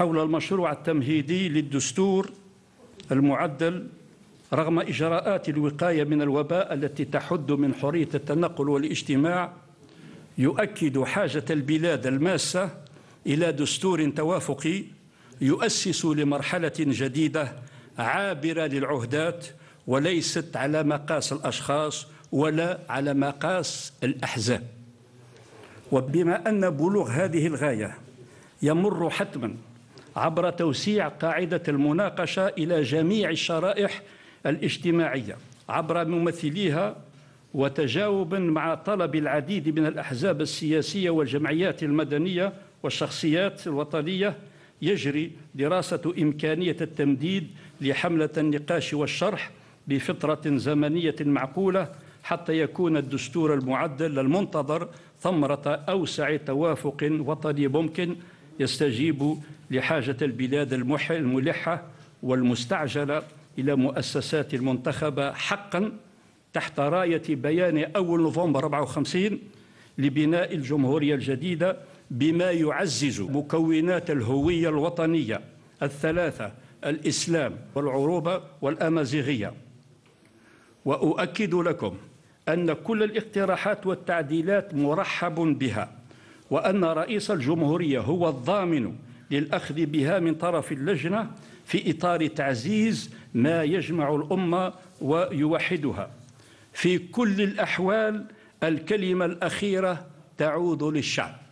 حول المشروع التمهيدي للدستور المعدل رغم إجراءات الوقاية من الوباء التي تحد من حرية التنقل والاجتماع يؤكد حاجة البلاد الماسة إلى دستور توافقي يؤسس لمرحلة جديدة عابرة للعهدات وليست على مقاس الأشخاص ولا على مقاس الأحزاب وبما أن بلوغ هذه الغاية يمر حتماً عبر توسيع قاعدة المناقشة إلى جميع الشرائح الاجتماعية عبر ممثليها وتجاوبا مع طلب العديد من الأحزاب السياسية والجمعيات المدنية والشخصيات الوطنية يجري دراسة إمكانية التمديد لحملة النقاش والشرح بفترة زمنية معقولة حتى يكون الدستور المعدل المنتظر ثمرة أوسع توافق وطني ممكن يستجيب لحاجة البلاد الملحة والمستعجلة إلى مؤسسات المنتخبة حقا تحت راية بيان أول نوفمبر 54 لبناء الجمهورية الجديدة بما يعزز مكونات الهوية الوطنية الثلاثة الإسلام والعروبة والأمازيغية وأؤكد لكم أن كل الاقتراحات والتعديلات مرحب بها وأن رئيس الجمهورية هو الضامن للأخذ بها من طرف اللجنة في إطار تعزيز ما يجمع الأمة ويوحدها في كل الأحوال الكلمة الأخيرة تعود للشعب